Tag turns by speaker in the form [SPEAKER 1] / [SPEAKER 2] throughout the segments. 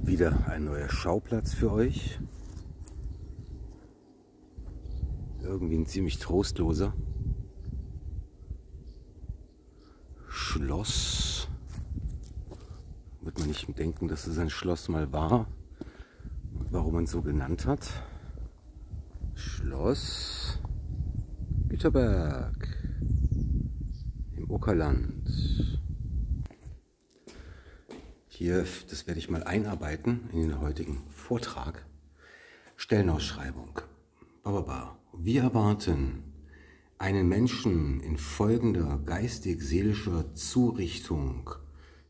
[SPEAKER 1] wieder ein neuer Schauplatz für euch. Irgendwie ein ziemlich trostloser. Schloss. Wird man nicht denken, dass es ein Schloss mal war warum man es so genannt hat. Schloss Güterberg im Uckerland hier, das werde ich mal einarbeiten in den heutigen Vortrag. Stellenausschreibung. Wir erwarten einen Menschen in folgender geistig-seelischer Zurichtung,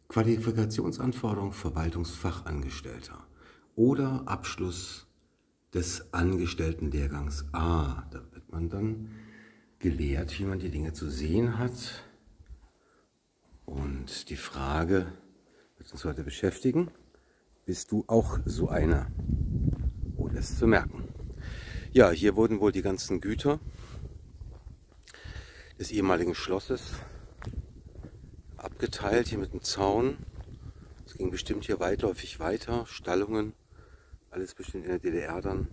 [SPEAKER 1] Qualifikationsanforderung Verwaltungsfachangestellter oder Abschluss des Angestelltenlehrgangs A. Da wird man dann gelehrt, wie man die Dinge zu sehen hat. Und die Frage, ist, uns heute beschäftigen. Bist du auch so einer? Ohne es zu merken. Ja, hier wurden wohl die ganzen Güter des ehemaligen Schlosses abgeteilt, hier mit dem Zaun. Es ging bestimmt hier weitläufig weiter, Stallungen, alles bestimmt in der DDR dann.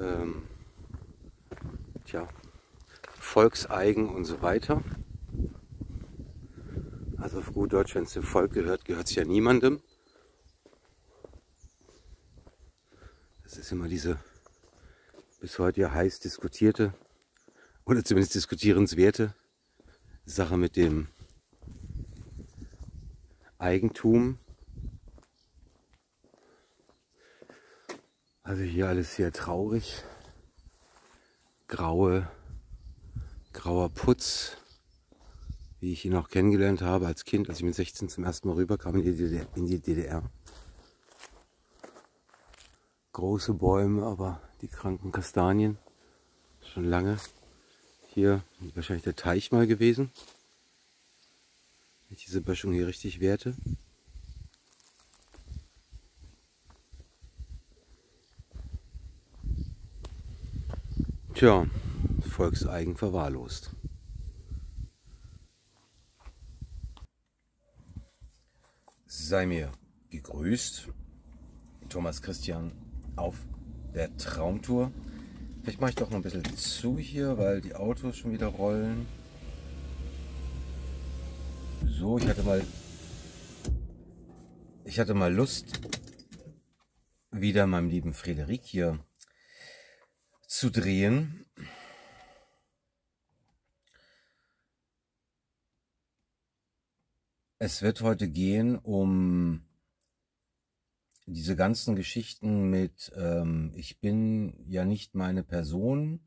[SPEAKER 1] Ähm, tja, volkseigen und so weiter. Also auf gut Deutsch, wenn es dem Volk gehört, gehört es ja niemandem. Das ist immer diese bis heute ja heiß diskutierte oder zumindest diskutierenswerte Sache mit dem Eigentum. Also hier alles sehr traurig. Graue, grauer Putz wie ich ihn auch kennengelernt habe als Kind, als ich mit 16 zum ersten Mal rüberkam in die DDR. In die DDR. Große Bäume, aber die kranken Kastanien. Schon lange. Hier wahrscheinlich der Teich mal gewesen. Wenn ich diese Böschung hier richtig werte. Tja, volkseigen verwahrlost. sei mir gegrüßt. Thomas Christian auf der Traumtour. Vielleicht mache ich doch noch ein bisschen zu hier, weil die Autos schon wieder rollen. So, ich hatte mal ich hatte mal Lust, wieder meinem lieben Frederik hier zu drehen. Es wird heute gehen um diese ganzen Geschichten mit ähm, ich bin ja nicht meine Person,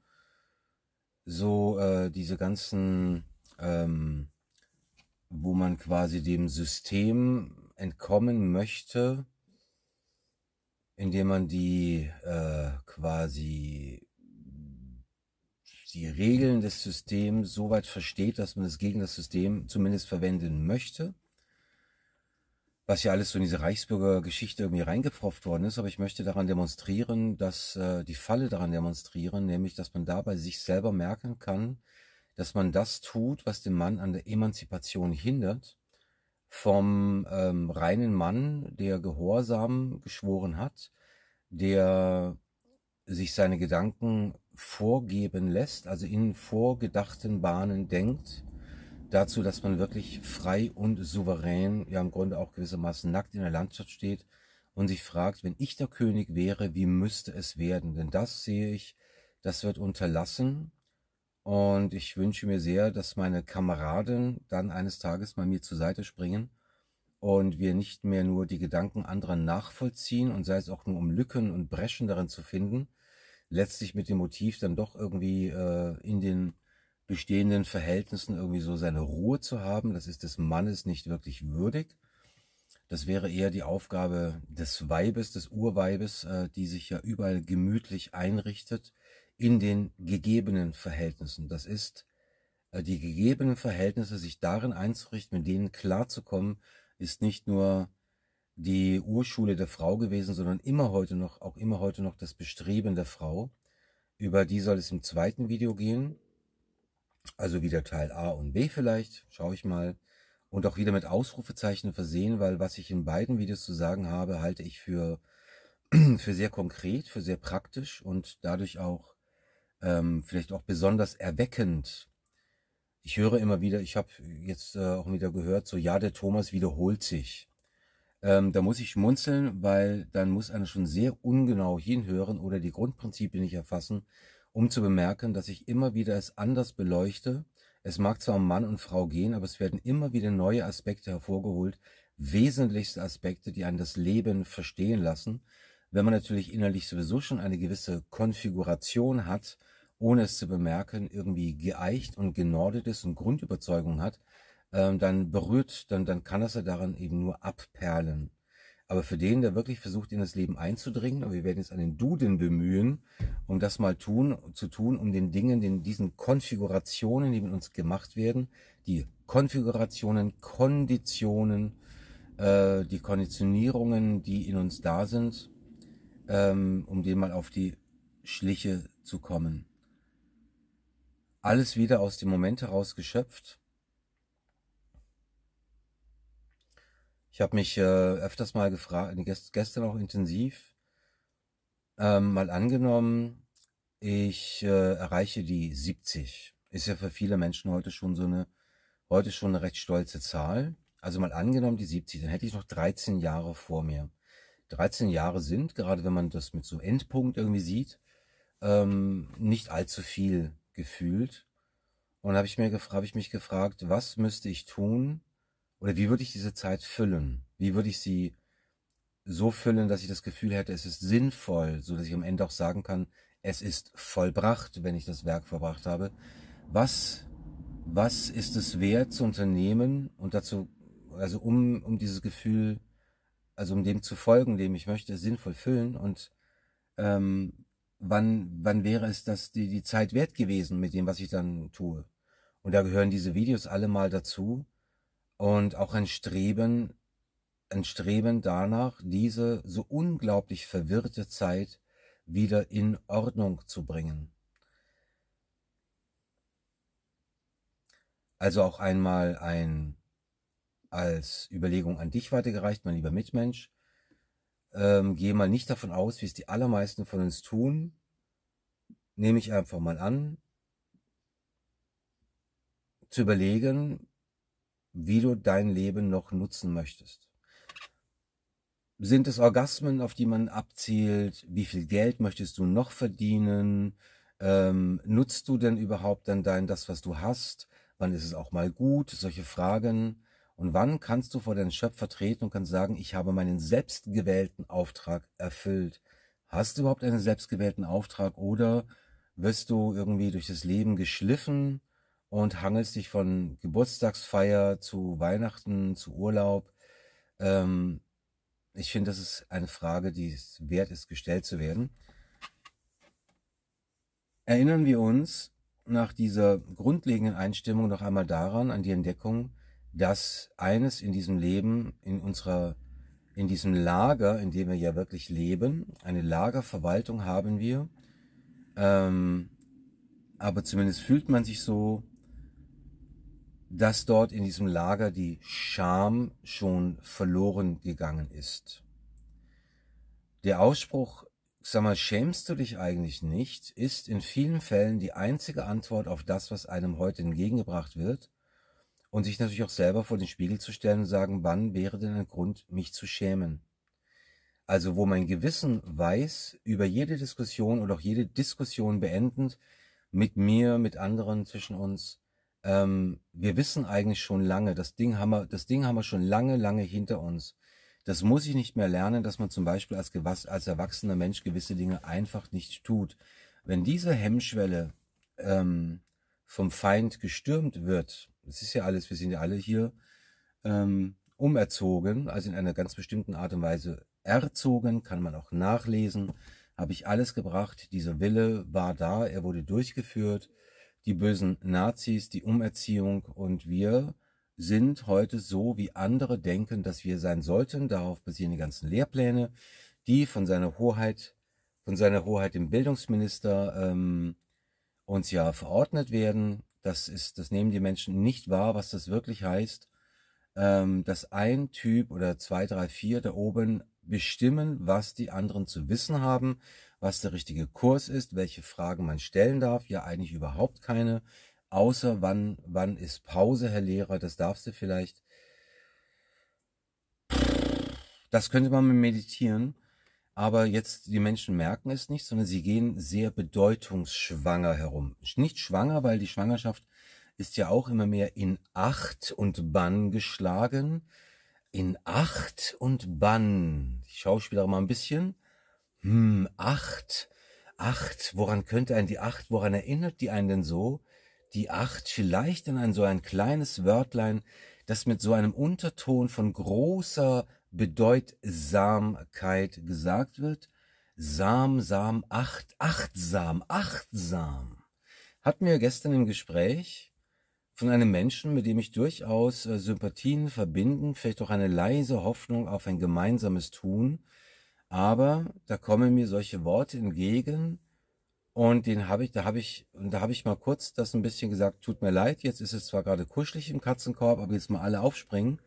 [SPEAKER 1] so äh, diese ganzen, ähm, wo man quasi dem System entkommen möchte, indem man die äh, quasi die Regeln des Systems so weit versteht, dass man es gegen das System zumindest verwenden möchte was ja alles so in diese Reichsbürgergeschichte irgendwie reingepfropft worden ist, aber ich möchte daran demonstrieren, dass äh, die Falle daran demonstrieren, nämlich dass man dabei sich selber merken kann, dass man das tut, was den Mann an der Emanzipation hindert, vom ähm, reinen Mann, der Gehorsam geschworen hat, der sich seine Gedanken vorgeben lässt, also in vorgedachten Bahnen denkt, dazu, dass man wirklich frei und souverän, ja im Grunde auch gewissermaßen nackt in der Landschaft steht und sich fragt, wenn ich der König wäre, wie müsste es werden? Denn das sehe ich, das wird unterlassen. Und ich wünsche mir sehr, dass meine Kameraden dann eines Tages mal mir zur Seite springen und wir nicht mehr nur die Gedanken anderer nachvollziehen und sei es auch nur um Lücken und Breschen darin zu finden, letztlich mit dem Motiv dann doch irgendwie äh, in den bestehenden Verhältnissen irgendwie so seine Ruhe zu haben. Das ist des Mannes nicht wirklich würdig. Das wäre eher die Aufgabe des Weibes, des Urweibes, äh, die sich ja überall gemütlich einrichtet in den gegebenen Verhältnissen. Das ist, äh, die gegebenen Verhältnisse sich darin einzurichten, mit denen klarzukommen, ist nicht nur die Urschule der Frau gewesen, sondern immer heute noch, auch immer heute noch das Bestreben der Frau. Über die soll es im zweiten Video gehen. Also wieder Teil A und B vielleicht, schaue ich mal. Und auch wieder mit Ausrufezeichen versehen, weil was ich in beiden Videos zu sagen habe, halte ich für, für sehr konkret, für sehr praktisch und dadurch auch ähm, vielleicht auch besonders erweckend. Ich höre immer wieder, ich habe jetzt äh, auch wieder gehört, so ja, der Thomas wiederholt sich. Ähm, da muss ich schmunzeln, weil dann muss einer schon sehr ungenau hinhören oder die Grundprinzipien nicht erfassen, um zu bemerken, dass ich immer wieder es anders beleuchte. Es mag zwar um Mann und Frau gehen, aber es werden immer wieder neue Aspekte hervorgeholt, wesentlichste Aspekte, die einen das Leben verstehen lassen. Wenn man natürlich innerlich sowieso schon eine gewisse Konfiguration hat, ohne es zu bemerken, irgendwie geeicht und genordet ist und Grundüberzeugung hat, ähm, dann berührt, dann, dann kann es ja daran eben nur abperlen aber für den, der wirklich versucht, in das Leben einzudringen, und wir werden jetzt einen Duden bemühen, um das mal tun, zu tun, um den Dingen, den, diesen Konfigurationen, die mit uns gemacht werden, die Konfigurationen, Konditionen, äh, die Konditionierungen, die in uns da sind, ähm, um dem mal auf die Schliche zu kommen. Alles wieder aus dem Moment heraus geschöpft Ich habe mich äh, öfters mal gefragt, gest gestern auch intensiv, ähm, mal angenommen, ich äh, erreiche die 70. Ist ja für viele Menschen heute schon so eine, heute schon eine recht stolze Zahl. Also mal angenommen die 70, dann hätte ich noch 13 Jahre vor mir. 13 Jahre sind, gerade wenn man das mit so Endpunkt irgendwie sieht, ähm, nicht allzu viel gefühlt. Und habe ich mir habe ich mich gefragt, was müsste ich tun, oder wie würde ich diese Zeit füllen? Wie würde ich sie so füllen, dass ich das Gefühl hätte, es ist sinnvoll, so dass ich am Ende auch sagen kann, es ist vollbracht, wenn ich das Werk verbracht habe. Was, was ist es wert zu unternehmen und dazu, also um, um dieses Gefühl, also um dem zu folgen, dem ich möchte, sinnvoll füllen und ähm, wann, wann wäre es das die, die Zeit wert gewesen mit dem, was ich dann tue? Und da gehören diese Videos alle mal dazu, und auch ein Streben, ein Streben danach, diese so unglaublich verwirrte Zeit wieder in Ordnung zu bringen. Also auch einmal ein als Überlegung an dich weitergereicht, mein lieber Mitmensch. Ähm, gehe mal nicht davon aus, wie es die allermeisten von uns tun. Nehme ich einfach mal an, zu überlegen, wie du dein Leben noch nutzen möchtest. Sind es Orgasmen, auf die man abzielt? Wie viel Geld möchtest du noch verdienen? Ähm, nutzt du denn überhaupt dann dein das, was du hast? Wann ist es auch mal gut? Solche Fragen. Und wann kannst du vor deinen Schöpfer treten und kannst sagen, ich habe meinen selbstgewählten Auftrag erfüllt? Hast du überhaupt einen selbstgewählten Auftrag oder wirst du irgendwie durch das Leben geschliffen und hangelst dich von Geburtstagsfeier zu Weihnachten, zu Urlaub. Ähm, ich finde, das ist eine Frage, die es wert ist, gestellt zu werden. Erinnern wir uns nach dieser grundlegenden Einstimmung noch einmal daran, an die Entdeckung, dass eines in diesem Leben, in unserer, in diesem Lager, in dem wir ja wirklich leben, eine Lagerverwaltung haben wir, ähm, aber zumindest fühlt man sich so, dass dort in diesem Lager die Scham schon verloren gegangen ist. Der Ausspruch, sag mal, schämst du dich eigentlich nicht, ist in vielen Fällen die einzige Antwort auf das, was einem heute entgegengebracht wird und sich natürlich auch selber vor den Spiegel zu stellen und sagen, wann wäre denn ein Grund, mich zu schämen? Also wo mein Gewissen weiß, über jede Diskussion oder auch jede Diskussion beendend, mit mir, mit anderen zwischen uns, ähm, wir wissen eigentlich schon lange, das Ding, haben wir, das Ding haben wir schon lange, lange hinter uns. Das muss ich nicht mehr lernen, dass man zum Beispiel als, als erwachsener Mensch gewisse Dinge einfach nicht tut. Wenn diese Hemmschwelle ähm, vom Feind gestürmt wird, das ist ja alles, wir sind ja alle hier ähm, umerzogen, also in einer ganz bestimmten Art und Weise erzogen, kann man auch nachlesen, habe ich alles gebracht, dieser Wille war da, er wurde durchgeführt, die bösen Nazis, die Umerziehung und wir sind heute so, wie andere denken, dass wir sein sollten. Darauf basieren die ganzen Lehrpläne, die von seiner Hoheit, von seiner Hoheit dem Bildungsminister ähm, uns ja verordnet werden. Das ist, das nehmen die Menschen nicht wahr, was das wirklich heißt, ähm, dass ein Typ oder zwei, drei, vier da oben bestimmen, was die anderen zu wissen haben, was der richtige Kurs ist, welche Fragen man stellen darf. Ja, eigentlich überhaupt keine. Außer wann, wann ist Pause, Herr Lehrer? Das darfst du vielleicht. Das könnte man mit meditieren. Aber jetzt, die Menschen merken es nicht, sondern sie gehen sehr bedeutungsschwanger herum. Nicht schwanger, weil die Schwangerschaft ist ja auch immer mehr in Acht und Bann geschlagen. In Acht und Bann. Ich schaue später mal ein bisschen. Hm, acht. Acht. Woran könnte ein die acht? Woran erinnert die einen denn so? Die acht vielleicht an ein so ein kleines Wörtlein, das mit so einem Unterton von großer Bedeutsamkeit gesagt wird? Sam, Sam, acht, achtsam, achtsam. Hat mir gestern im Gespräch von einem Menschen, mit dem ich durchaus äh, Sympathien verbinden, vielleicht auch eine leise Hoffnung auf ein gemeinsames Tun, aber da kommen mir solche Worte entgegen und den habe ich, da habe ich, und da habe ich mal kurz das ein bisschen gesagt, tut mir leid, jetzt ist es zwar gerade kuschelig im Katzenkorb, aber jetzt mal alle aufspringen.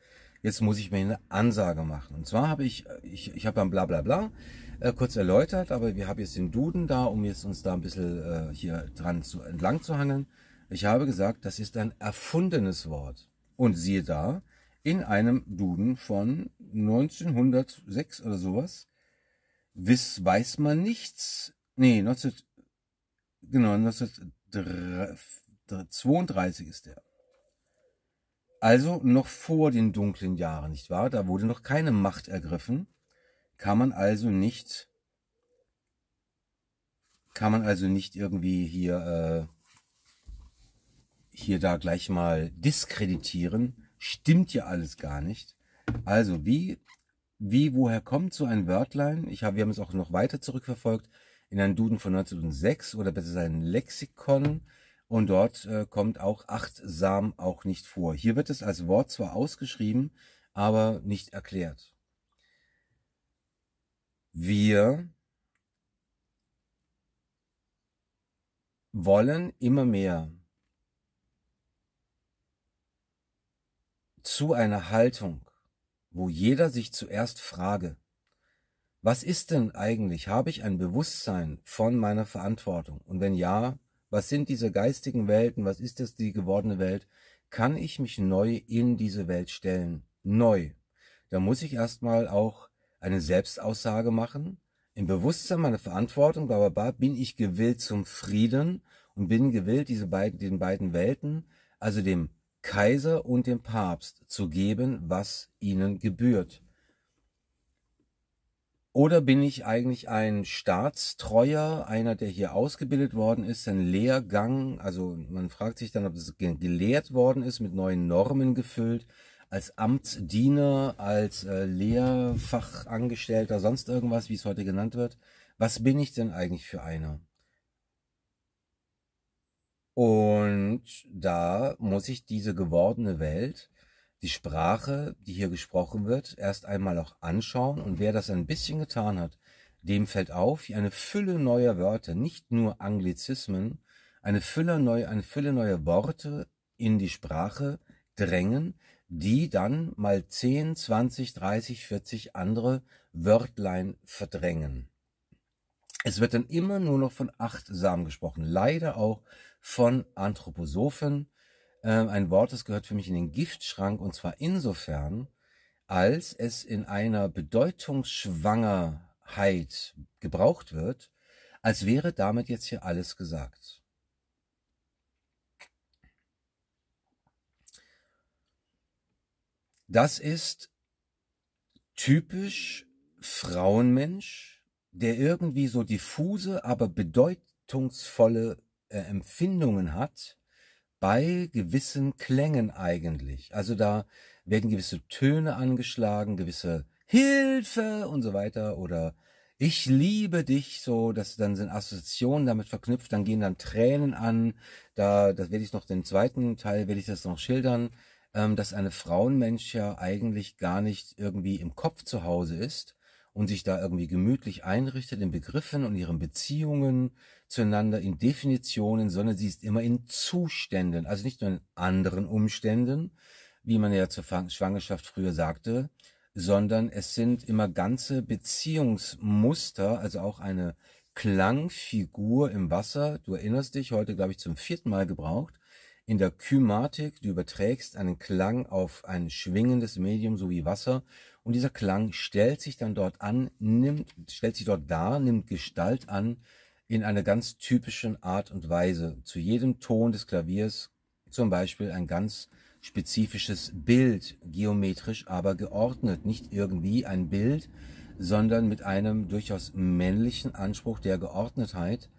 [SPEAKER 1] Jetzt muss ich mir eine Ansage machen. Und zwar habe ich, ich, ich habe dann bla bla bla äh, kurz erläutert, aber wir haben jetzt den Duden da, um jetzt uns da ein bisschen äh, hier dran zu, entlang zu hangeln. Ich habe gesagt, das ist ein erfundenes Wort. Und siehe da, in einem Duden von 1906 oder sowas Wiss weiß man nichts. Nee, 19, genau, 1932 ist der. Also noch vor den dunklen Jahren, nicht wahr? Da wurde noch keine Macht ergriffen. Kann man also nicht, kann man also nicht irgendwie hier, äh, hier da gleich mal diskreditieren. Stimmt ja alles gar nicht. Also, wie wie, woher kommt so ein Wörtlein? Ich habe, wir haben es auch noch weiter zurückverfolgt in einen Duden von 1906 oder besser sein Lexikon. Und dort äh, kommt auch achtsam auch nicht vor. Hier wird es als Wort zwar ausgeschrieben, aber nicht erklärt. Wir wollen immer mehr zu einer Haltung wo jeder sich zuerst frage, was ist denn eigentlich? Habe ich ein Bewusstsein von meiner Verantwortung? Und wenn ja, was sind diese geistigen Welten? Was ist das die gewordene Welt? Kann ich mich neu in diese Welt stellen? Neu. Da muss ich erstmal auch eine Selbstaussage machen. Im Bewusstsein meiner Verantwortung, bla, bla, bla, bin ich gewillt zum Frieden und bin gewillt, diese beiden, den beiden Welten, also dem Kaiser und dem Papst zu geben, was ihnen gebührt? Oder bin ich eigentlich ein Staatstreuer, einer, der hier ausgebildet worden ist, ein Lehrgang? Also man fragt sich dann, ob es gelehrt worden ist, mit neuen Normen gefüllt, als Amtsdiener, als äh, Lehrfachangestellter, sonst irgendwas, wie es heute genannt wird. Was bin ich denn eigentlich für einer? Und da muss ich diese gewordene Welt, die Sprache, die hier gesprochen wird, erst einmal auch anschauen. Und wer das ein bisschen getan hat, dem fällt auf, wie eine Fülle neuer Wörter, nicht nur Anglizismen, eine Fülle, neu, eine Fülle neuer Worte in die Sprache drängen, die dann mal 10, 20, 30, 40 andere Wörtlein verdrängen. Es wird dann immer nur noch von achtsam gesprochen. Leider auch von Anthroposophen. Ähm, ein Wort, das gehört für mich in den Giftschrank und zwar insofern, als es in einer Bedeutungsschwangerheit gebraucht wird, als wäre damit jetzt hier alles gesagt. Das ist typisch Frauenmensch, der irgendwie so diffuse, aber bedeutungsvolle äh, Empfindungen hat bei gewissen Klängen eigentlich. Also da werden gewisse Töne angeschlagen, gewisse Hilfe und so weiter oder ich liebe dich, so, dass dann sind Assoziationen damit verknüpft, dann gehen dann Tränen an, da, das werde ich noch den zweiten Teil, werde ich das noch schildern, ähm, dass eine Frauenmensch ja eigentlich gar nicht irgendwie im Kopf zu Hause ist, und sich da irgendwie gemütlich einrichtet in Begriffen und ihren Beziehungen zueinander, in Definitionen, sondern sie ist immer in Zuständen, also nicht nur in anderen Umständen, wie man ja zur Schwangerschaft früher sagte, sondern es sind immer ganze Beziehungsmuster, also auch eine Klangfigur im Wasser. Du erinnerst dich, heute glaube ich zum vierten Mal gebraucht. In der Kymatik, du überträgst einen Klang auf ein schwingendes Medium, so wie Wasser, und dieser Klang stellt sich dann dort an, nimmt, stellt sich dort dar, nimmt Gestalt an in einer ganz typischen Art und Weise. Zu jedem Ton des Klaviers zum Beispiel ein ganz spezifisches Bild, geometrisch, aber geordnet. Nicht irgendwie ein Bild, sondern mit einem durchaus männlichen Anspruch der Geordnetheit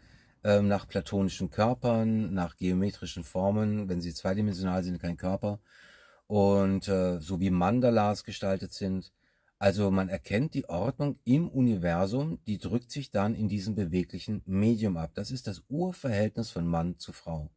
[SPEAKER 1] ähm, nach platonischen Körpern, nach geometrischen Formen, wenn sie zweidimensional sind, kein Körper. Und äh, so wie Mandalas gestaltet sind, also man erkennt die Ordnung im Universum, die drückt sich dann in diesem beweglichen Medium ab. Das ist das Urverhältnis von Mann zu Frau.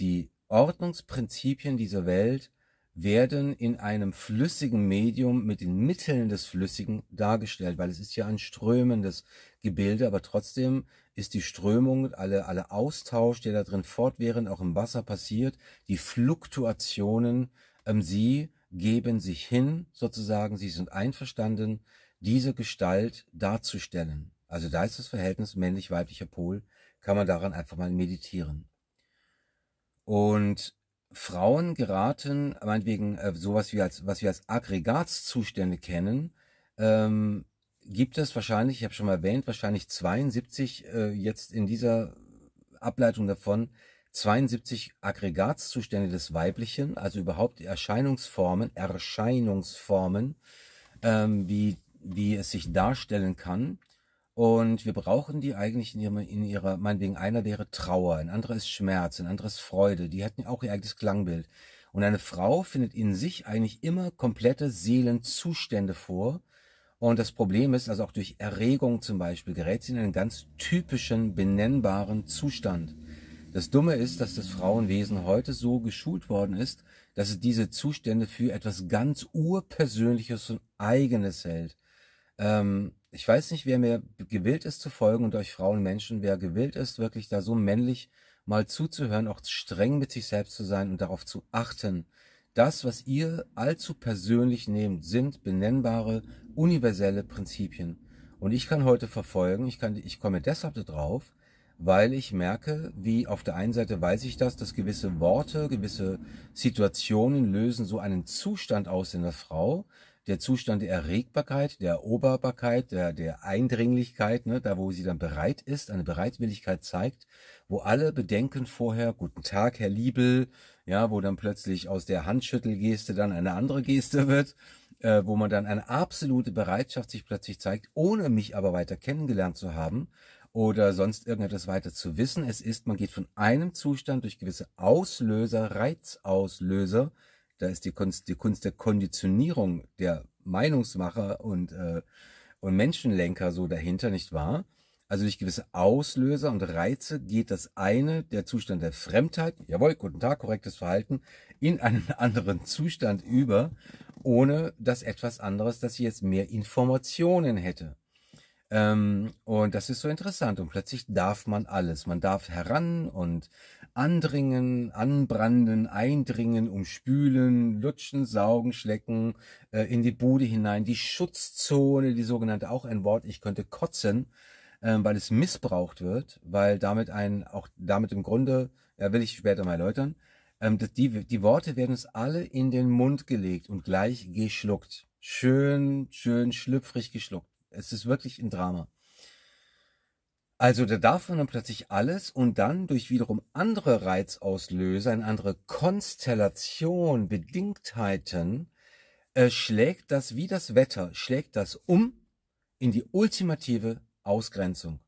[SPEAKER 1] Die Ordnungsprinzipien dieser Welt werden in einem flüssigen Medium mit den Mitteln des Flüssigen dargestellt, weil es ist ja ein strömendes Gebilde, aber trotzdem ist die Strömung, alle, alle Austausch, der da drin fortwährend auch im Wasser passiert, die Fluktuationen, ähm, sie geben sich hin, sozusagen, sie sind einverstanden, diese Gestalt darzustellen. Also da ist das Verhältnis männlich-weiblicher Pol, kann man daran einfach mal meditieren. Und Frauen geraten, meinetwegen äh, sowas wie als, was wir als Aggregatszustände kennen, ähm, gibt es wahrscheinlich, ich habe schon mal erwähnt, wahrscheinlich 72 äh, jetzt in dieser Ableitung davon, 72 Aggregatzustände des Weiblichen, also überhaupt Erscheinungsformen, Erscheinungsformen, ähm, wie, wie es sich darstellen kann. Und wir brauchen die eigentlich in ihrer, in ihrer, meinetwegen einer wäre Trauer, ein anderer ist Schmerz, ein anderer ist Freude, die hätten auch ihr eigenes Klangbild. Und eine Frau findet in sich eigentlich immer komplette Seelenzustände vor. Und das Problem ist, also auch durch Erregung zum Beispiel, gerät sie in einen ganz typischen, benennbaren Zustand. Das Dumme ist, dass das Frauenwesen heute so geschult worden ist, dass es diese Zustände für etwas ganz Urpersönliches und Eigenes hält. Ähm, ich weiß nicht, wer mir gewillt ist zu folgen und euch Frauen, Menschen, wer gewillt ist, wirklich da so männlich mal zuzuhören, auch streng mit sich selbst zu sein und darauf zu achten. Das, was ihr allzu persönlich nehmt, sind benennbare, universelle Prinzipien. Und ich kann heute verfolgen, ich, kann, ich komme deshalb darauf, weil ich merke, wie auf der einen Seite weiß ich das, dass gewisse Worte, gewisse Situationen lösen so einen Zustand aus in der Frau, der Zustand der Erregbarkeit, der Eroberbarkeit, der, der Eindringlichkeit, ne, da wo sie dann bereit ist, eine Bereitwilligkeit zeigt, wo alle Bedenken vorher, guten Tag, Herr Liebel, ja, wo dann plötzlich aus der Handschüttelgeste dann eine andere Geste wird, äh, wo man dann eine absolute Bereitschaft sich plötzlich zeigt, ohne mich aber weiter kennengelernt zu haben, oder sonst irgendetwas weiter zu wissen. Es ist, man geht von einem Zustand durch gewisse Auslöser, Reizauslöser, da ist die Kunst, die Kunst der Konditionierung der Meinungsmacher und, äh, und Menschenlenker so dahinter, nicht wahr? Also durch gewisse Auslöser und Reize geht das eine, der Zustand der Fremdheit, jawohl, guten Tag, korrektes Verhalten, in einen anderen Zustand über, ohne dass etwas anderes, dass ich jetzt mehr Informationen hätte. Ähm, und das ist so interessant. Und plötzlich darf man alles. Man darf heran und andringen, anbranden, eindringen, umspülen, lutschen, saugen, schlecken, äh, in die Bude hinein. Die Schutzzone, die sogenannte, auch ein Wort, ich könnte kotzen, äh, weil es missbraucht wird, weil damit ein, auch damit im Grunde, ja, will ich später mal erläutern, ähm, die, die Worte werden uns alle in den Mund gelegt und gleich geschluckt. Schön, schön schlüpfrig geschluckt. Es ist wirklich ein Drama. Also da darf man dann plötzlich alles und dann durch wiederum andere Reizauslöser, eine andere Konstellation, Bedingtheiten, äh, schlägt das wie das Wetter, schlägt das um in die ultimative Ausgrenzung.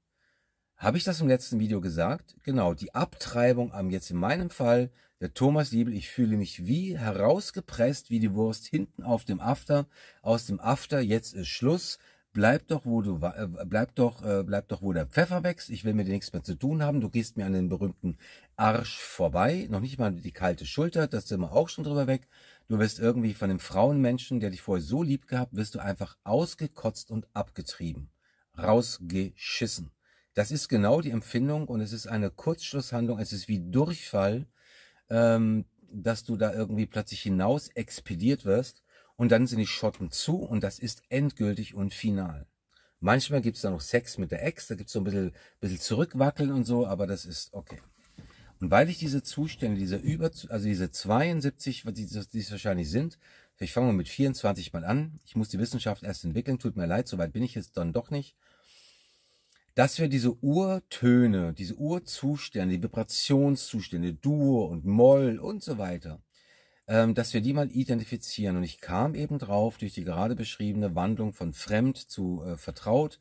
[SPEAKER 1] Habe ich das im letzten Video gesagt? Genau, die Abtreibung am jetzt in meinem Fall, der Thomas Liebel, ich fühle mich wie herausgepresst, wie die Wurst hinten auf dem After, aus dem After, jetzt ist Schluss, bleib doch, wo du, äh, bleib doch, äh, bleib doch, wo der Pfeffer wächst. Ich will mit dir nichts mehr zu tun haben. Du gehst mir an den berühmten Arsch vorbei. Noch nicht mal die kalte Schulter. Das sind wir auch schon drüber weg. Du wirst irgendwie von dem Frauenmenschen, der dich vorher so lieb gehabt, wirst du einfach ausgekotzt und abgetrieben. Rausgeschissen. Das ist genau die Empfindung und es ist eine Kurzschlusshandlung. Es ist wie Durchfall, ähm, dass du da irgendwie plötzlich hinaus expediert wirst und dann sind die Schotten zu und das ist endgültig und final. Manchmal gibt's da noch Sex mit der Ex, da gibt's so ein bisschen, bisschen zurückwackeln und so, aber das ist okay. Und weil ich diese Zustände, diese über, also diese 72, die, die es wahrscheinlich sind, ich fange mal mit 24 mal an, ich muss die Wissenschaft erst entwickeln, tut mir leid, soweit bin ich jetzt dann doch nicht, dass wir diese Urtöne, diese Urzustände, die Vibrationszustände, Dur und Moll und so weiter, ähm, dass wir die mal identifizieren. Und ich kam eben drauf durch die gerade beschriebene Wandlung von fremd zu äh, vertraut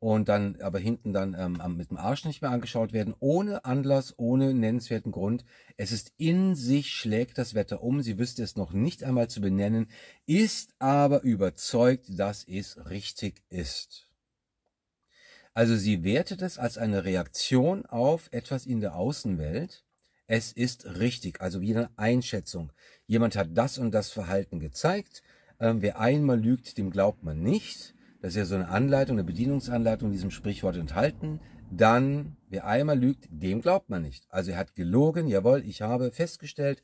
[SPEAKER 1] und dann aber hinten dann ähm, mit dem Arsch nicht mehr angeschaut werden, ohne Anlass, ohne nennenswerten Grund. Es ist in sich, schlägt das Wetter um, sie wüsste es noch nicht einmal zu benennen, ist aber überzeugt, dass es richtig ist. Also sie wertet es als eine Reaktion auf etwas in der Außenwelt, es ist richtig, also wie eine Einschätzung. Jemand hat das und das Verhalten gezeigt. Ähm, wer einmal lügt, dem glaubt man nicht. Das ist ja so eine Anleitung, eine Bedienungsanleitung in diesem Sprichwort enthalten. Dann, wer einmal lügt, dem glaubt man nicht. Also er hat gelogen, jawohl, ich habe festgestellt,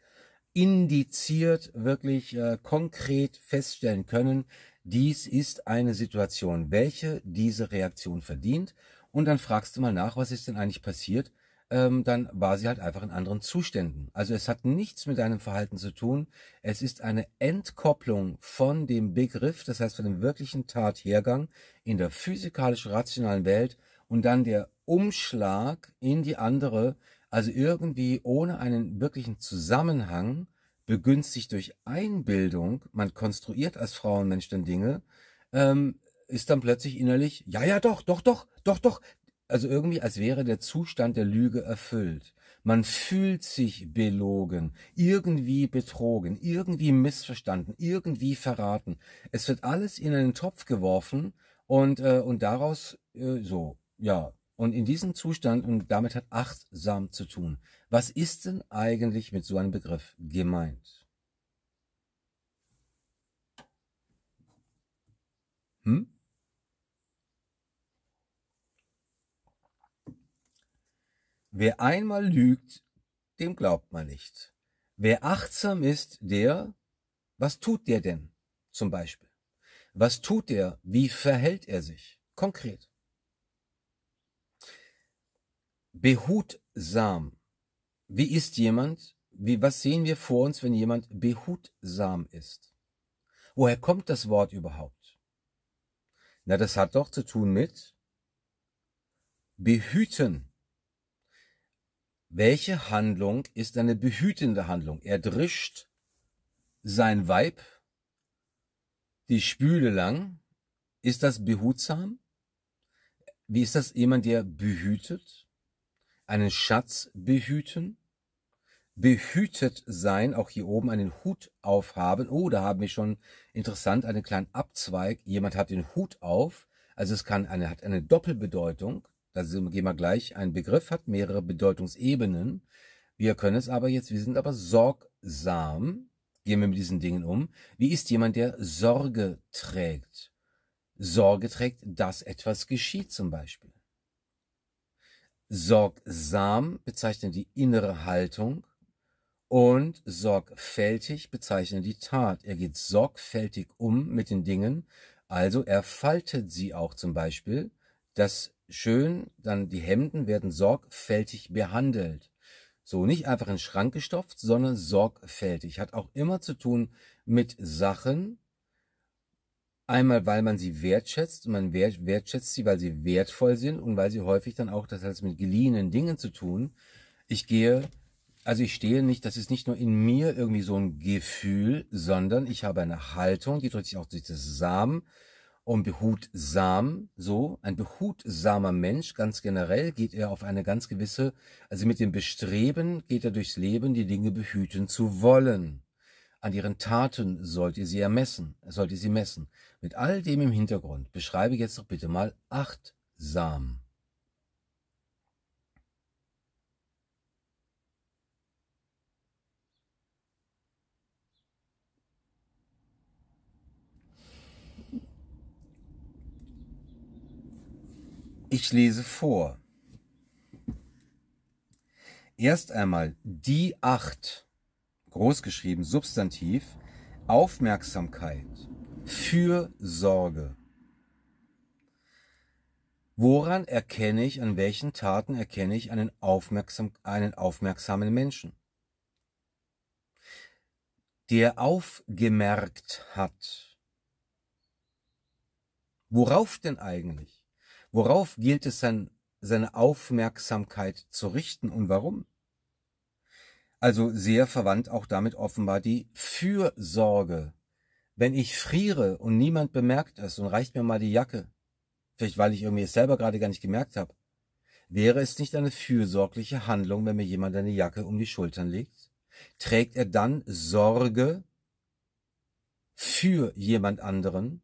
[SPEAKER 1] indiziert, wirklich äh, konkret feststellen können, dies ist eine Situation, welche diese Reaktion verdient. Und dann fragst du mal nach, was ist denn eigentlich passiert? ähm, dann war sie halt einfach in anderen Zuständen. Also es hat nichts mit deinem Verhalten zu tun. Es ist eine Entkopplung von dem Begriff, das heißt von dem wirklichen Tathergang in der physikalisch-rationalen Welt und dann der Umschlag in die andere, also irgendwie ohne einen wirklichen Zusammenhang, begünstigt durch Einbildung, man konstruiert als Frauenmensch dann Dinge, ähm, ist dann plötzlich innerlich, ja, ja, doch, doch, doch, doch, doch, also irgendwie, als wäre der Zustand der Lüge erfüllt. Man fühlt sich belogen, irgendwie betrogen, irgendwie missverstanden, irgendwie verraten. Es wird alles in einen Topf geworfen und, äh, und daraus äh, so, ja. Und in diesem Zustand, und damit hat achtsam zu tun, was ist denn eigentlich mit so einem Begriff gemeint? Hm? Wer einmal lügt, dem glaubt man nicht. Wer achtsam ist, der, was tut der denn zum Beispiel? Was tut der, Wie verhält er sich? Konkret. Behutsam. Wie ist jemand? Wie, was sehen wir vor uns, wenn jemand behutsam ist? Woher kommt das Wort überhaupt? Na, das hat doch zu tun mit behüten. Welche Handlung ist eine behütende Handlung? Er drischt sein Weib die Spüle lang. Ist das behutsam? Wie ist das jemand, der behütet? Einen Schatz behüten? Behütet sein, auch hier oben einen Hut aufhaben. Oh, da haben wir schon interessant einen kleinen Abzweig. Jemand hat den Hut auf. Also es kann eine, hat eine Doppelbedeutung. Da gehen wir gleich. Ein Begriff hat mehrere Bedeutungsebenen. Wir können es aber jetzt, wir sind aber sorgsam. Gehen wir mit diesen Dingen um. Wie ist jemand, der Sorge trägt? Sorge trägt, dass etwas geschieht zum Beispiel. Sorgsam bezeichnet die innere Haltung und sorgfältig bezeichnet die Tat. Er geht sorgfältig um mit den Dingen, also er faltet sie auch zum Beispiel. Das schön, dann die Hemden werden sorgfältig behandelt. So nicht einfach in den Schrank gestopft, sondern sorgfältig. Hat auch immer zu tun mit Sachen. Einmal, weil man sie wertschätzt und man wertschätzt sie, weil sie wertvoll sind und weil sie häufig dann auch, das hat mit geliehenen Dingen zu tun. Ich gehe, also ich stehe nicht, das ist nicht nur in mir irgendwie so ein Gefühl, sondern ich habe eine Haltung, die drückt sich auch durch das Samen, und behutsam, so, ein behutsamer Mensch ganz generell geht er auf eine ganz gewisse, also mit dem Bestreben geht er durchs Leben, die Dinge behüten zu wollen. An ihren Taten sollt ihr sie ermessen, sollt ihr sie messen. Mit all dem im Hintergrund beschreibe jetzt doch bitte mal achtsam. Ich lese vor. Erst einmal die acht, großgeschrieben Substantiv, Aufmerksamkeit, Fürsorge. Woran erkenne ich, an welchen Taten erkenne ich einen, aufmerksam, einen aufmerksamen Menschen? Der aufgemerkt hat. Worauf denn eigentlich? Worauf gilt es dann, seine Aufmerksamkeit zu richten und warum? Also sehr verwandt auch damit offenbar die Fürsorge. Wenn ich friere und niemand bemerkt es und reicht mir mal die Jacke, vielleicht weil ich irgendwie es selber gerade gar nicht gemerkt habe, wäre es nicht eine fürsorgliche Handlung, wenn mir jemand eine Jacke um die Schultern legt? Trägt er dann Sorge für jemand anderen?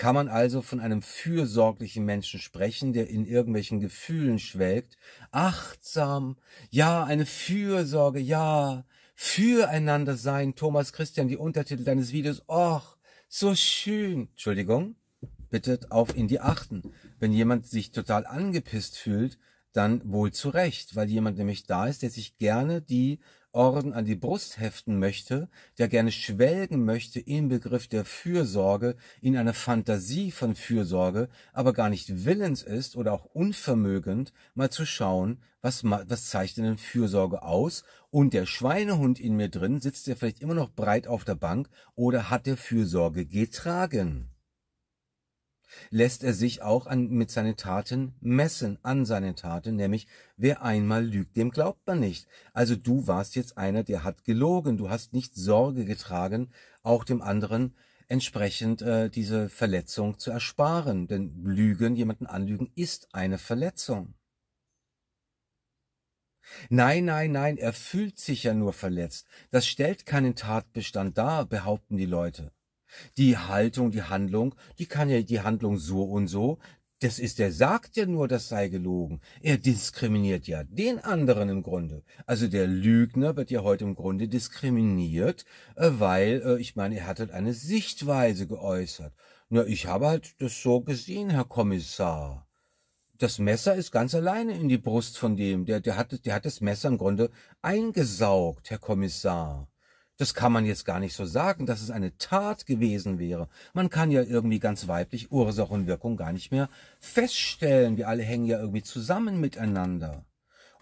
[SPEAKER 1] kann man also von einem fürsorglichen Menschen sprechen, der in irgendwelchen Gefühlen schwelgt. Achtsam, ja, eine Fürsorge, ja, füreinander sein. Thomas Christian, die Untertitel deines Videos, och, so schön. Entschuldigung, bittet auf ihn die achten. Wenn jemand sich total angepisst fühlt, dann wohl zurecht, weil jemand nämlich da ist, der sich gerne die Orden an die Brust heften möchte, der gerne schwelgen möchte im Begriff der Fürsorge, in einer Fantasie von Fürsorge, aber gar nicht willens ist oder auch unvermögend, mal zu schauen, was, was zeichnet denn Fürsorge aus? Und der Schweinehund in mir drin, sitzt ja vielleicht immer noch breit auf der Bank oder hat der Fürsorge getragen? lässt er sich auch an, mit seinen Taten messen, an seinen Taten, nämlich wer einmal lügt, dem glaubt man nicht. Also du warst jetzt einer, der hat gelogen, du hast nicht Sorge getragen, auch dem anderen entsprechend äh, diese Verletzung zu ersparen. Denn Lügen, jemanden anlügen, ist eine Verletzung. Nein, nein, nein, er fühlt sich ja nur verletzt. Das stellt keinen Tatbestand dar, behaupten die Leute. Die Haltung, die Handlung, die kann ja die Handlung so und so. Das ist, der sagt ja nur, das sei gelogen. Er diskriminiert ja den anderen im Grunde. Also der Lügner wird ja heute im Grunde diskriminiert, äh, weil, äh, ich meine, er hat halt eine Sichtweise geäußert. Na, ich habe halt das so gesehen, Herr Kommissar. Das Messer ist ganz alleine in die Brust von dem. Der, der, hat, der hat das Messer im Grunde eingesaugt, Herr Kommissar. Das kann man jetzt gar nicht so sagen, dass es eine Tat gewesen wäre. Man kann ja irgendwie ganz weiblich Ursache und Wirkung gar nicht mehr feststellen. Wir alle hängen ja irgendwie zusammen miteinander.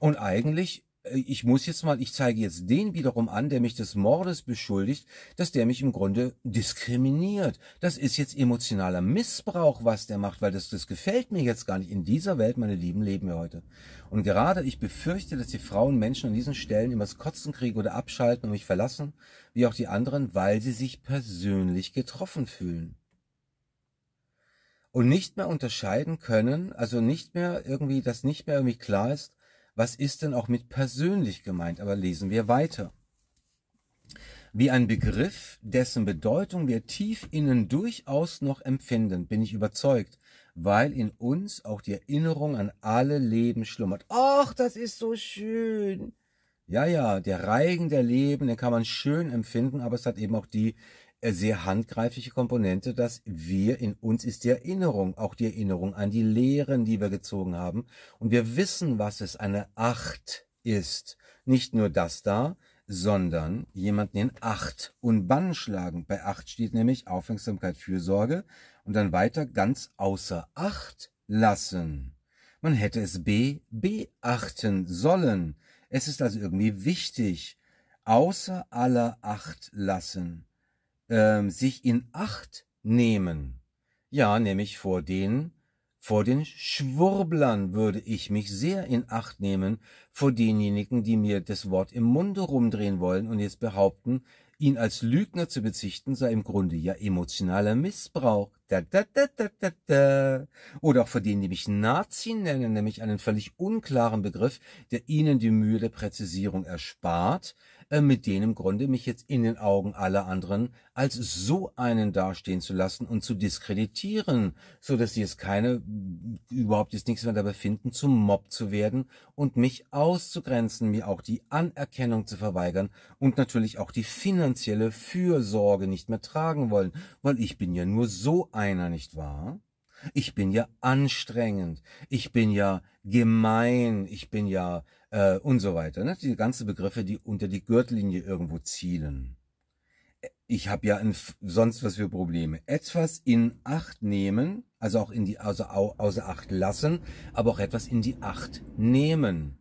[SPEAKER 1] Und eigentlich äh, ich muss jetzt mal, ich zeige jetzt den wiederum an, der mich des Mordes beschuldigt, dass der mich im Grunde diskriminiert. Das ist jetzt emotionaler Missbrauch, was der macht, weil das, das gefällt mir jetzt gar nicht. In dieser Welt, meine Lieben, leben wir heute. Und gerade ich befürchte, dass die Frauen Menschen an diesen Stellen immer das Kotzen kriegen oder abschalten und mich verlassen, wie auch die anderen, weil sie sich persönlich getroffen fühlen und nicht mehr unterscheiden können, also nicht mehr irgendwie, dass nicht mehr irgendwie klar ist, was ist denn auch mit persönlich gemeint? Aber lesen wir weiter. Wie ein Begriff, dessen Bedeutung wir tief innen durchaus noch empfinden, bin ich überzeugt, weil in uns auch die Erinnerung an alle Leben schlummert. Ach, das ist so schön. Ja, ja, der Reigen der Leben, den kann man schön empfinden, aber es hat eben auch die äh, sehr handgreifliche Komponente, dass wir in uns ist die Erinnerung, auch die Erinnerung an die Lehren, die wir gezogen haben. Und wir wissen, was es eine Acht ist. Nicht nur das da, sondern jemanden in Acht und Bann schlagen. Bei Acht steht nämlich Aufmerksamkeit, Fürsorge und dann weiter ganz außer Acht lassen. Man hätte es B beachten sollen. Es ist also irgendwie wichtig. Außer aller Acht lassen ähm, sich in Acht nehmen. Ja, nämlich vor den, vor den Schwurblern würde ich mich sehr in Acht nehmen, vor denjenigen, die mir das Wort im Munde rumdrehen wollen und jetzt behaupten, ihn als Lügner zu bezichten, sei im Grunde ja emotionaler Missbrauch. Da, da, da, da, da, da. Oder auch vor denen, die mich Nazi nennen, nämlich einen völlig unklaren Begriff, der ihnen die Mühe der Präzisierung erspart, äh, mit denen im Grunde mich jetzt in den Augen aller anderen als so einen dastehen zu lassen und zu diskreditieren, so dass sie es keine, überhaupt jetzt nichts mehr dabei finden, zum Mob zu werden und mich auszugrenzen, mir auch die Anerkennung zu verweigern und natürlich auch die finanzielle Fürsorge nicht mehr tragen wollen, weil ich bin ja nur so einer, nicht wahr? Ich bin ja anstrengend, ich bin ja gemein, ich bin ja äh, und so weiter. Ne? Die ganzen Begriffe, die unter die Gürtellinie irgendwo zielen. Ich habe ja ein, sonst was für Probleme. Etwas in Acht nehmen, also auch in die also außer, außer Acht lassen, aber auch etwas in die Acht nehmen.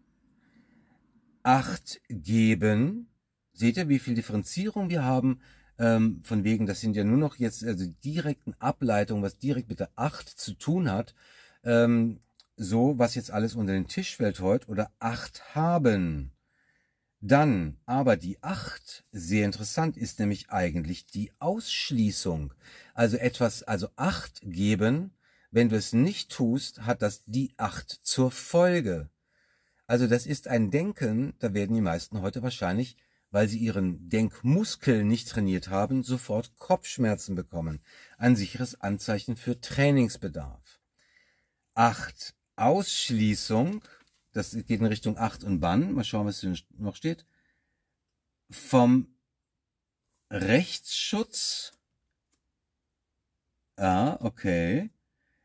[SPEAKER 1] Acht geben. Seht ihr, wie viel Differenzierung wir haben? Ähm, von wegen, das sind ja nur noch jetzt also direkten Ableitungen, was direkt mit der Acht zu tun hat. Ähm, so, was jetzt alles unter den Tisch fällt heute, oder acht haben. Dann aber die acht, sehr interessant, ist nämlich eigentlich die Ausschließung. Also etwas, also acht geben, wenn du es nicht tust, hat das die acht zur Folge. Also das ist ein Denken, da werden die meisten heute wahrscheinlich, weil sie ihren Denkmuskel nicht trainiert haben, sofort Kopfschmerzen bekommen. Ein sicheres Anzeichen für Trainingsbedarf. Acht Ausschließung, das geht in Richtung Acht und Bann, mal schauen, was hier noch steht, vom Rechtsschutz. Ah, okay.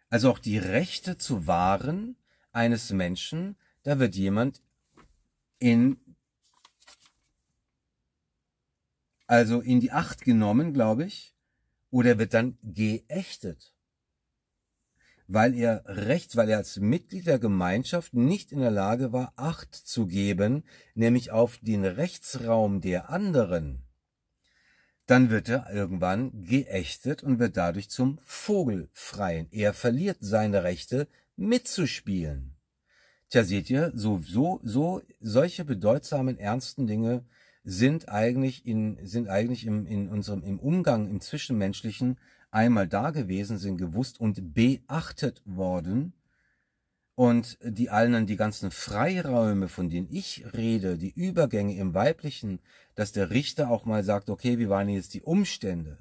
[SPEAKER 1] Also auch die Rechte zu wahren eines Menschen, da wird jemand in also in die Acht genommen, glaube ich, oder wird dann geächtet weil er rechts, weil er als Mitglied der Gemeinschaft nicht in der Lage war, Acht zu geben, nämlich auf den Rechtsraum der anderen. Dann wird er irgendwann geächtet und wird dadurch zum Vogelfreien. Er verliert seine Rechte mitzuspielen. Tja, seht ihr, so, so, so, solche bedeutsamen, ernsten Dinge sind eigentlich in, sind eigentlich im, in unserem, im Umgang, im Zwischenmenschlichen einmal da gewesen, sind gewusst und beachtet worden. Und die allen die ganzen Freiräume, von denen ich rede, die Übergänge im Weiblichen, dass der Richter auch mal sagt, okay, wie waren jetzt die Umstände?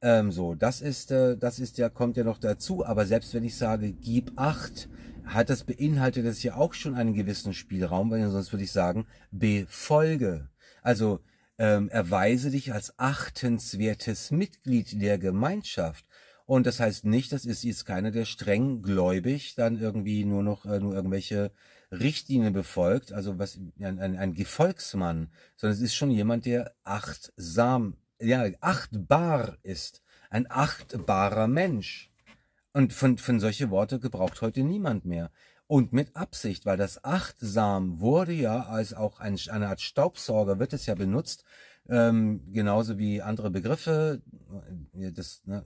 [SPEAKER 1] Ähm, so, das ist, äh, das ist ja, kommt ja noch dazu. Aber selbst wenn ich sage, gib acht, hat das beinhaltet das ja auch schon einen gewissen Spielraum, weil sonst würde ich sagen, befolge. Also ähm, erweise dich als achtenswertes Mitglied der Gemeinschaft. Und das heißt nicht, das ist jetzt keiner, der streng gläubig dann irgendwie nur noch äh, nur irgendwelche Richtlinien befolgt, also was ein, ein, ein Gefolgsmann, sondern es ist schon jemand, der achtsam, ja, achtbar ist, ein achtbarer Mensch. Und von, von solche Worte gebraucht heute niemand mehr. Und mit Absicht, weil das Achtsam wurde ja als auch eine Art Staubsauger wird es ja benutzt, ähm, genauso wie andere Begriffe. Äh, das, ne,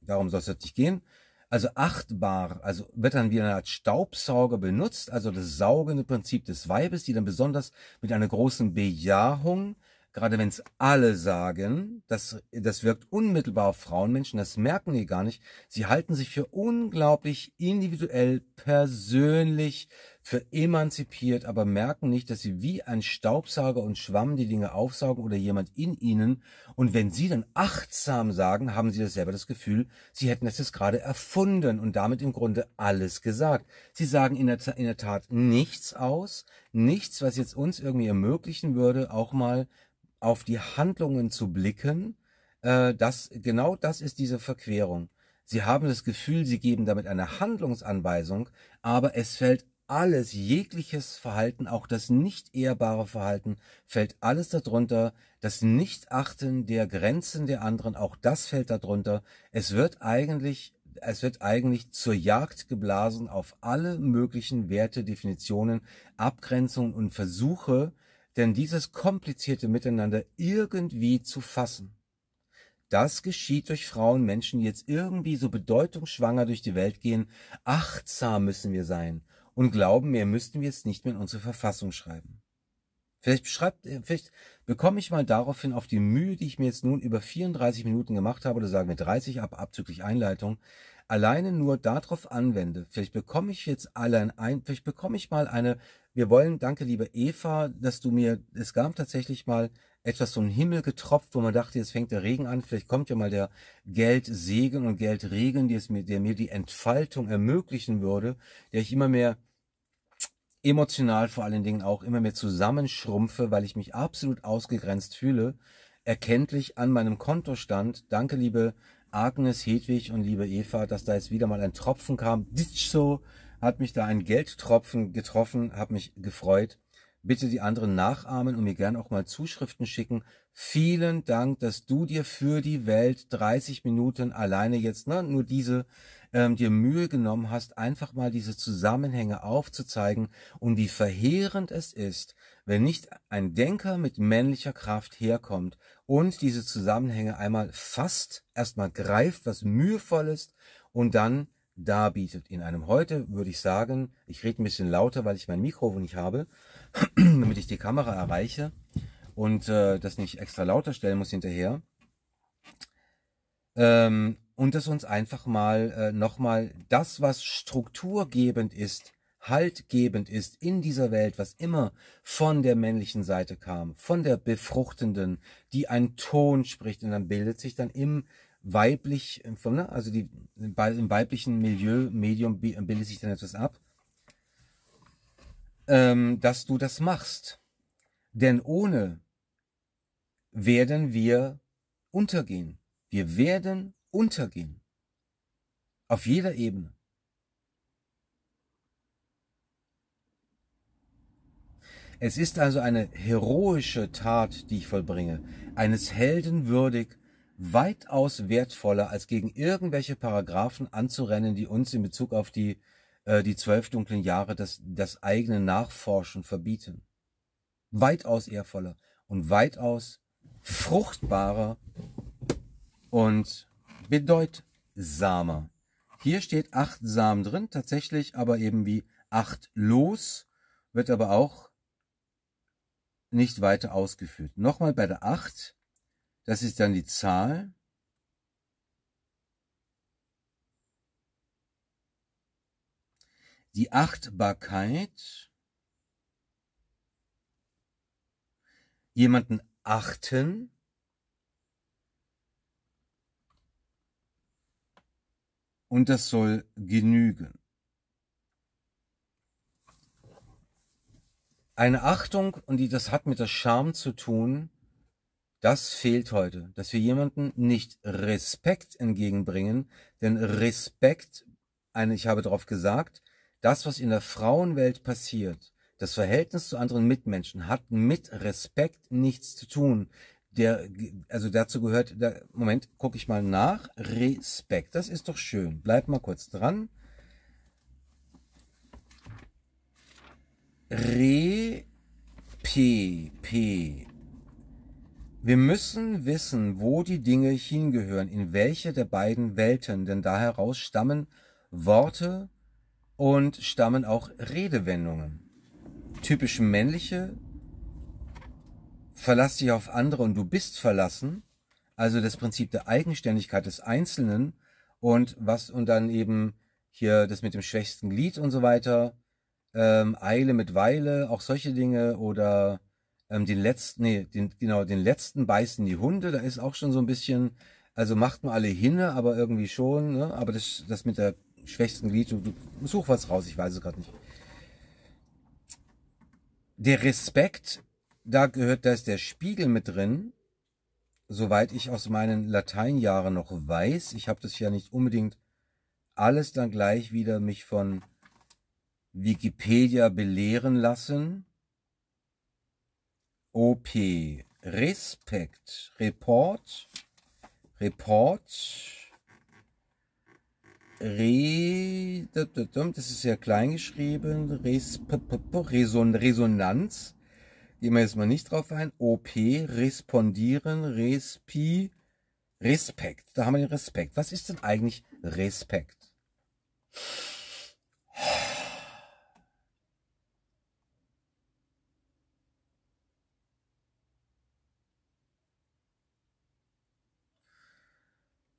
[SPEAKER 1] darum soll es jetzt nicht gehen. Also achtbar, also wird dann wie eine Art Staubsauger benutzt, also das saugende Prinzip des Weibes, die dann besonders mit einer großen Bejahung gerade wenn es alle sagen, das, das wirkt unmittelbar auf Frauenmenschen, das merken die gar nicht. Sie halten sich für unglaublich individuell, persönlich, für emanzipiert, aber merken nicht, dass sie wie ein Staubsauger und Schwamm die Dinge aufsaugen oder jemand in ihnen. Und wenn sie dann achtsam sagen, haben sie das selber das Gefühl, sie hätten es jetzt gerade erfunden und damit im Grunde alles gesagt. Sie sagen in der, in der Tat nichts aus, nichts, was jetzt uns irgendwie ermöglichen würde, auch mal auf die Handlungen zu blicken, äh, das, genau das ist diese Verquerung. Sie haben das Gefühl, sie geben damit eine Handlungsanweisung, aber es fällt alles, jegliches Verhalten, auch das nicht ehrbare Verhalten, fällt alles darunter. Das Nichtachten der Grenzen der anderen, auch das fällt darunter. Es wird eigentlich, es wird eigentlich zur Jagd geblasen auf alle möglichen Werte, Definitionen, Abgrenzungen und Versuche, denn dieses komplizierte Miteinander irgendwie zu fassen. Das geschieht durch Frauen, Menschen, die jetzt irgendwie so bedeutungsschwanger durch die Welt gehen. Achtsam müssen wir sein und glauben, mehr müssten wir jetzt nicht mehr in unsere Verfassung schreiben. Vielleicht schreibt, äh, vielleicht bekomme ich mal daraufhin auf die Mühe, die ich mir jetzt nun über 34 Minuten gemacht habe, oder sagen wir 30 ab, abzüglich Einleitung, alleine nur darauf anwende. Vielleicht bekomme ich jetzt allein ein, vielleicht bekomme ich mal eine wir wollen, danke liebe Eva, dass du mir, es gab tatsächlich mal etwas vom Himmel getropft, wo man dachte, jetzt fängt der Regen an, vielleicht kommt ja mal der Geldsegen und Geldregen, mir, der mir die Entfaltung ermöglichen würde, der ich immer mehr emotional vor allen Dingen auch immer mehr zusammenschrumpfe, weil ich mich absolut ausgegrenzt fühle, erkenntlich an meinem Kontostand. Danke, liebe Agnes, Hedwig und liebe Eva, dass da jetzt wieder mal ein Tropfen kam, Ditch so hat mich da ein Geldtropfen getroffen, habe mich gefreut. Bitte die anderen nachahmen und mir gern auch mal Zuschriften schicken. Vielen Dank, dass du dir für die Welt 30 Minuten alleine jetzt, ne, nur diese, ähm, dir Mühe genommen hast, einfach mal diese Zusammenhänge aufzuzeigen und wie verheerend es ist, wenn nicht ein Denker mit männlicher Kraft herkommt und diese Zusammenhänge einmal fasst, erstmal greift, was mühevoll ist und dann darbietet. In einem heute würde ich sagen, ich rede ein bisschen lauter, weil ich mein Mikrofon nicht habe, damit ich die Kamera erreiche und äh, das nicht extra lauter stellen muss hinterher. Ähm, und dass uns einfach mal äh, nochmal das, was strukturgebend ist, haltgebend ist in dieser Welt, was immer von der männlichen Seite kam, von der befruchtenden, die einen Ton spricht und dann bildet sich dann im weiblich, ne? also die, im weiblichen Milieu, Medium bildet sich dann etwas ab, ähm, dass du das machst. Denn ohne werden wir untergehen. Wir werden untergehen. Auf jeder Ebene. Es ist also eine heroische Tat, die ich vollbringe, eines Helden würdig, weitaus wertvoller, als gegen irgendwelche Paragraphen anzurennen, die uns in Bezug auf die, äh, die zwölf dunklen Jahre das, das eigene Nachforschen verbieten. Weitaus ehrvoller und weitaus fruchtbarer und bedeutsamer. Hier steht achtsam drin, tatsächlich aber eben wie achtlos, wird aber auch nicht weiter ausgeführt. Nochmal bei der acht das ist dann die Zahl. Die Achtbarkeit. Jemanden achten. Und das soll genügen. Eine Achtung, und die, das hat mit der Scham zu tun, das fehlt heute, dass wir jemanden nicht Respekt entgegenbringen, denn Respekt, ich habe darauf gesagt, das, was in der Frauenwelt passiert, das Verhältnis zu anderen Mitmenschen hat mit Respekt nichts zu tun. Der, also dazu gehört, der, Moment, gucke ich mal nach. Respekt, das ist doch schön. Bleib mal kurz dran. Re, P, P, wir müssen wissen, wo die Dinge hingehören, in welche der beiden Welten, denn da heraus stammen Worte und stammen auch Redewendungen. Typisch männliche, verlass dich auf andere und du bist verlassen, also das Prinzip der Eigenständigkeit des Einzelnen und was und dann eben hier das mit dem schwächsten Glied und so weiter, ähm, Eile mit Weile, auch solche Dinge oder ähm, den letzten, nee, den, genau, den letzten beißen die Hunde, da ist auch schon so ein bisschen, also macht man alle hinne, aber irgendwie schon, ne? aber das, das mit der schwächsten Glied, du, du such was raus, ich weiß es gerade nicht. Der Respekt, da gehört, da ist der Spiegel mit drin, soweit ich aus meinen Lateinjahren noch weiß, ich habe das ja nicht unbedingt alles dann gleich wieder mich von Wikipedia belehren lassen, OP, Respekt, Report, Report, Re, das ist ja klein geschrieben, Reson, Resonanz, gehen wir jetzt mal nicht drauf ein, OP, respondieren, Respi, Respekt, da haben wir den Respekt. Was ist denn eigentlich Respekt?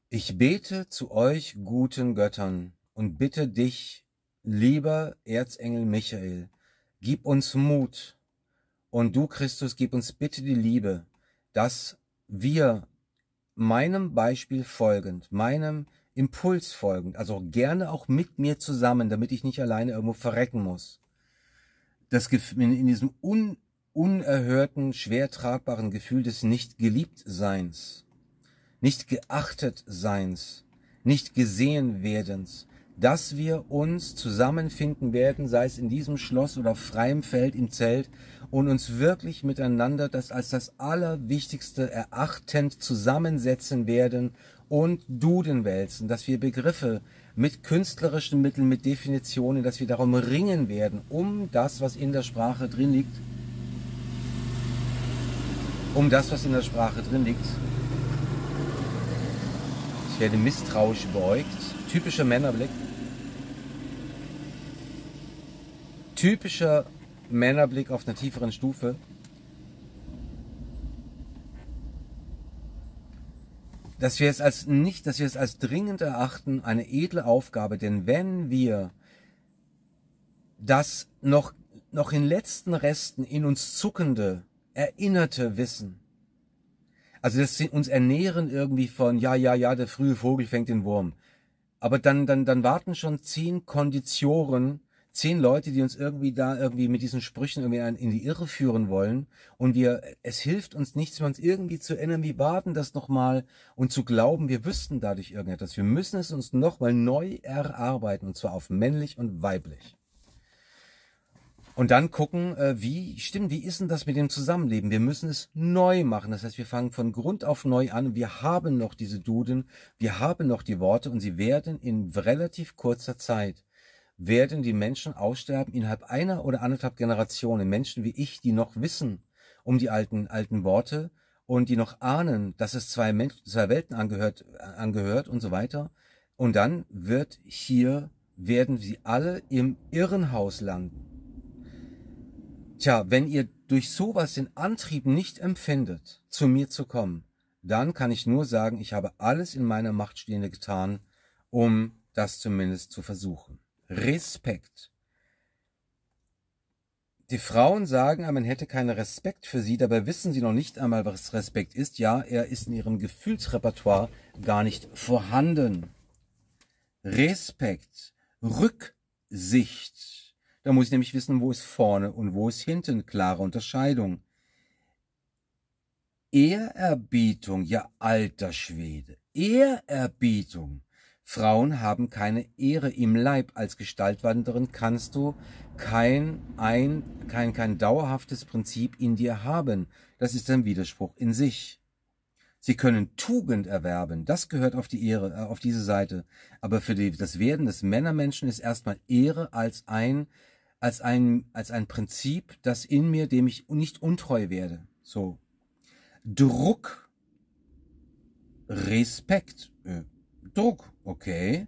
[SPEAKER 1] Ich bete zu euch guten Göttern und bitte dich, lieber Erzengel Michael, gib uns Mut und du, Christus, gib uns bitte die Liebe, dass wir meinem Beispiel folgend, meinem Impuls folgend, also gerne auch mit mir zusammen, damit ich nicht alleine irgendwo verrecken muss, das in diesem un unerhörten, schwer tragbaren Gefühl des Nicht-Geliebt-Seins nicht geachtet Seins, nicht gesehen Werdens, dass wir uns zusammenfinden werden, sei es in diesem Schloss oder auf freiem Feld im Zelt, und uns wirklich miteinander das als das Allerwichtigste erachtend zusammensetzen werden und Duden wälzen, dass wir Begriffe mit künstlerischen Mitteln, mit Definitionen, dass wir darum ringen werden, um das, was in der Sprache drin liegt, um das, was in der Sprache drin liegt, ich werde misstrauisch beäugt. Typischer Männerblick. Typischer Männerblick auf einer tieferen Stufe. Dass wir es als nicht, dass wir es als dringend erachten, eine edle Aufgabe, denn wenn wir das noch, noch in letzten Resten in uns zuckende, erinnerte Wissen also das sind uns ernähren irgendwie von, ja, ja, ja, der frühe Vogel fängt den Wurm. Aber dann, dann, dann warten schon zehn Konditionen, zehn Leute, die uns irgendwie da irgendwie mit diesen Sprüchen irgendwie in die Irre führen wollen. Und wir, es hilft uns nichts, wenn uns irgendwie zu erinnern, wir warten das nochmal und zu glauben, wir wüssten dadurch irgendetwas. Wir müssen es uns nochmal neu erarbeiten, und zwar auf männlich und weiblich. Und dann gucken, äh, wie, stimmt, wie ist denn das mit dem Zusammenleben? Wir müssen es neu machen. Das heißt, wir fangen von Grund auf neu an. Wir haben noch diese Duden, wir haben noch die Worte und sie werden in relativ kurzer Zeit werden die Menschen aussterben innerhalb einer oder anderthalb Generationen. Menschen wie ich, die noch wissen um die alten, alten Worte und die noch ahnen, dass es zwei, Menschen, zwei Welten angehört, angehört und so weiter. Und dann wird hier, werden sie alle im Irrenhaus landen. Tja, wenn ihr durch sowas den Antrieb nicht empfindet, zu mir zu kommen, dann kann ich nur sagen, ich habe alles in meiner Macht Stehende getan, um das zumindest zu versuchen. Respekt. Die Frauen sagen, man hätte keinen Respekt für sie, dabei wissen sie noch nicht einmal, was Respekt ist. Ja, er ist in ihrem Gefühlsrepertoire gar nicht vorhanden. Respekt, Rücksicht. Da muss ich nämlich wissen, wo ist vorne und wo ist hinten. Klare Unterscheidung. Ehrerbietung, ja alter Schwede. Ehrerbietung. Frauen haben keine Ehre im Leib. Als Gestaltwanderin kannst du kein, ein, kein, kein dauerhaftes Prinzip in dir haben. Das ist ein Widerspruch in sich. Sie können Tugend erwerben, das gehört auf die Ehre, äh, auf diese Seite. Aber für die, das Werden des Männermenschen ist erstmal Ehre als ein als ein, als ein Prinzip, das in mir, dem ich nicht untreu werde. So. Druck. Respekt. Äh, Druck. Okay.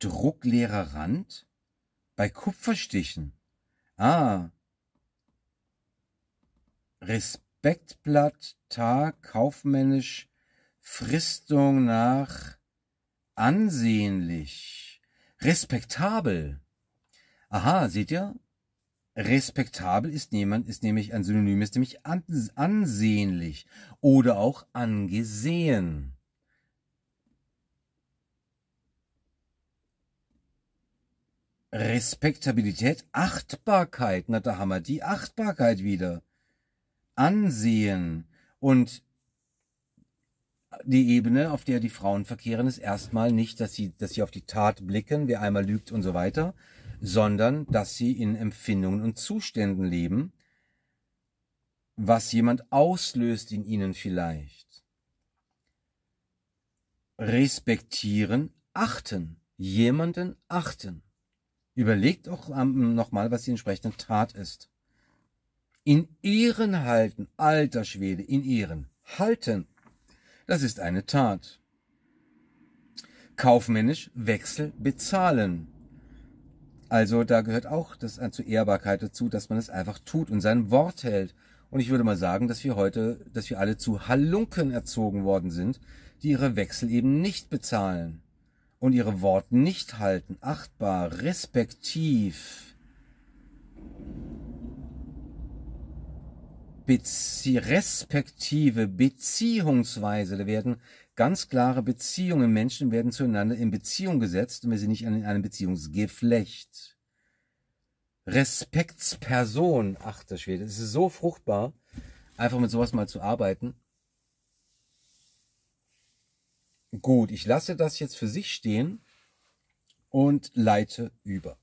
[SPEAKER 1] Druckleerer Rand bei Kupferstichen. Ah. Respektblatt, Tag, kaufmännisch, Fristung nach ansehnlich. Respektabel. Aha, seht ihr? Respektabel ist jemand, ist nämlich ein Synonym, ist nämlich ansehnlich oder auch angesehen. Respektabilität, Achtbarkeit, na da haben wir die Achtbarkeit wieder. Ansehen. Und die Ebene, auf der die Frauen verkehren, ist erstmal nicht, dass sie, dass sie auf die Tat blicken, wer einmal lügt und so weiter, sondern dass sie in Empfindungen und Zuständen leben, was jemand auslöst in ihnen vielleicht. Respektieren, achten, jemanden achten. Überlegt auch ähm, nochmal, was die entsprechende Tat ist. In Ehren halten, alter Schwede, in Ehren halten das ist eine Tat. Kaufmännisch Wechsel bezahlen. Also da gehört auch das äh, zu Ehrbarkeit dazu, dass man es einfach tut und sein Wort hält. Und ich würde mal sagen, dass wir heute, dass wir alle zu Halunken erzogen worden sind, die ihre Wechsel eben nicht bezahlen und ihre Worte nicht halten. Achtbar, respektiv. Bezie respektive Beziehungsweise. Da werden ganz klare Beziehungen. Menschen werden zueinander in Beziehung gesetzt und wir sind nicht in einem Beziehungsgeflecht. Respektsperson, ach der Schwede, es ist so fruchtbar, einfach mit sowas mal zu arbeiten. Gut, ich lasse das jetzt für sich stehen und leite über.